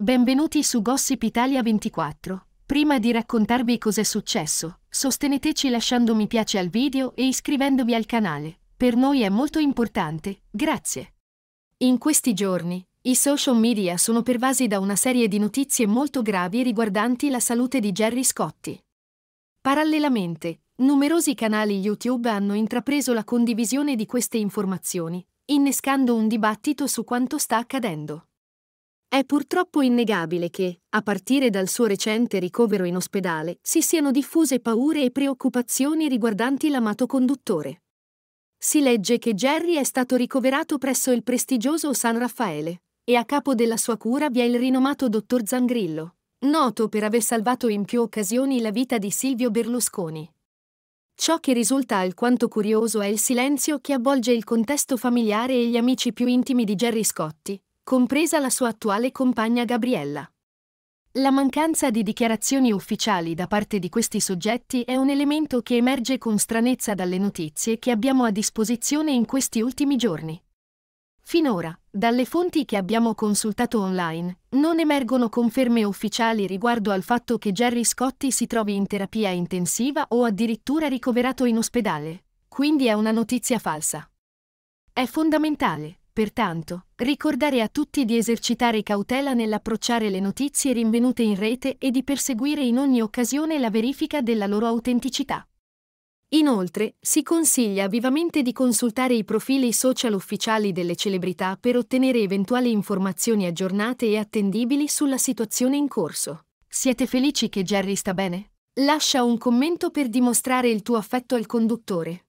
Benvenuti su Gossip Italia 24. Prima di raccontarvi cos'è successo, sosteneteci lasciando mi piace al video e iscrivendovi al canale. Per noi è molto importante, grazie. In questi giorni, i social media sono pervasi da una serie di notizie molto gravi riguardanti la salute di Jerry Scotti. Parallelamente, numerosi canali YouTube hanno intrapreso la condivisione di queste informazioni, innescando un dibattito su quanto sta accadendo. È purtroppo innegabile che, a partire dal suo recente ricovero in ospedale, si siano diffuse paure e preoccupazioni riguardanti l'amato conduttore. Si legge che Jerry è stato ricoverato presso il prestigioso San Raffaele e a capo della sua cura vi è il rinomato dottor Zangrillo, noto per aver salvato in più occasioni la vita di Silvio Berlusconi. Ciò che risulta alquanto curioso è il silenzio che avvolge il contesto familiare e gli amici più intimi di Jerry Scotti, compresa la sua attuale compagna Gabriella. La mancanza di dichiarazioni ufficiali da parte di questi soggetti è un elemento che emerge con stranezza dalle notizie che abbiamo a disposizione in questi ultimi giorni. Finora, dalle fonti che abbiamo consultato online, non emergono conferme ufficiali riguardo al fatto che Jerry Scotti si trovi in terapia intensiva o addirittura ricoverato in ospedale, quindi è una notizia falsa. È fondamentale, Pertanto, ricordare a tutti di esercitare cautela nell'approcciare le notizie rinvenute in rete e di perseguire in ogni occasione la verifica della loro autenticità. Inoltre, si consiglia vivamente di consultare i profili social ufficiali delle celebrità per ottenere eventuali informazioni aggiornate e attendibili sulla situazione in corso. Siete felici che Jerry sta bene? Lascia un commento per dimostrare il tuo affetto al conduttore.